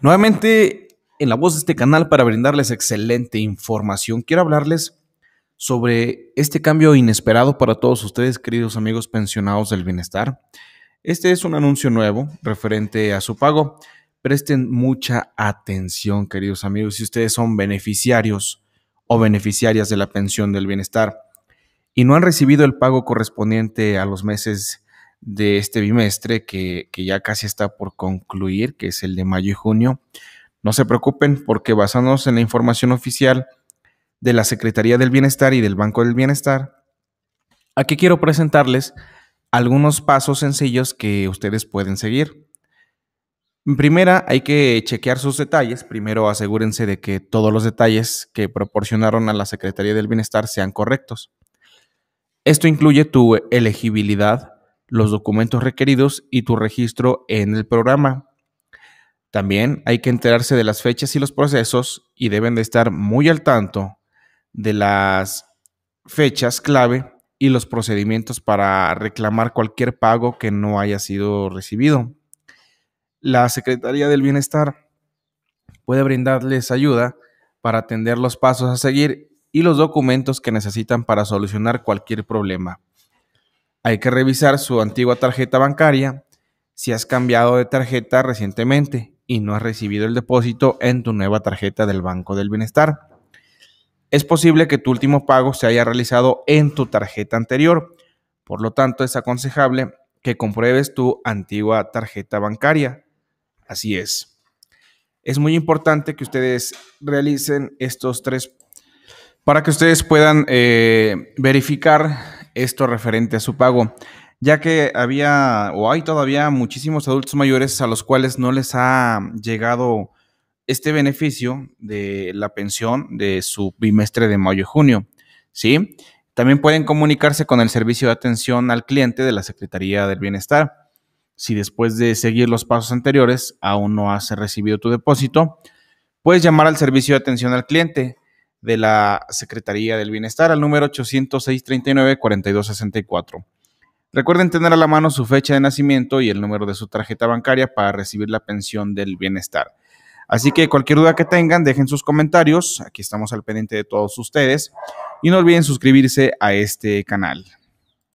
Nuevamente en la voz de este canal para brindarles excelente información. Quiero hablarles sobre este cambio inesperado para todos ustedes, queridos amigos pensionados del bienestar. Este es un anuncio nuevo referente a su pago. Presten mucha atención, queridos amigos, si ustedes son beneficiarios o beneficiarias de la pensión del bienestar y no han recibido el pago correspondiente a los meses de este bimestre que, ya casi está por concluir, que es el de mayo y junio. No se preocupen porque basándonos en la información oficial de la Secretaría del Bienestar y del Banco del Bienestar, aquí quiero presentarles algunos pasos sencillos que ustedes pueden seguir. En primera, hay que chequear sus detalles. Primero, asegúrense de que todos los detalles que proporcionaron a la Secretaría del Bienestar sean correctos. Esto incluye tu elegibilidad los documentos requeridos y tu registro en el programa. También hay que enterarse de las fechas y los procesos y deben de estar muy al tanto de las fechas clave y los procedimientos para reclamar cualquier pago que no haya sido recibido. La Secretaría del Bienestar puede brindarles ayuda para atender los pasos a seguir y los documentos que necesitan para solucionar cualquier problema hay que revisar su antigua tarjeta bancaria si has cambiado de tarjeta recientemente y no has recibido el depósito en tu nueva tarjeta del Banco del Bienestar. Es posible que tu último pago se haya realizado en tu tarjeta anterior, por lo tanto es aconsejable que compruebes tu antigua tarjeta bancaria. Así es. Es muy importante que ustedes realicen estos tres para que ustedes puedan eh, verificar esto referente a su pago, ya que había o hay todavía muchísimos adultos mayores a los cuales no les ha llegado este beneficio de la pensión de su bimestre de mayo y junio, ¿sí? También pueden comunicarse con el servicio de atención al cliente de la Secretaría del Bienestar si después de seguir los pasos anteriores aún no has recibido tu depósito, puedes llamar al servicio de atención al cliente de la Secretaría del Bienestar al número 806-39-4264. Recuerden tener a la mano su fecha de nacimiento y el número de su tarjeta bancaria para recibir la pensión del bienestar. Así que cualquier duda que tengan, dejen sus comentarios. Aquí estamos al pendiente de todos ustedes. Y no olviden suscribirse a este canal.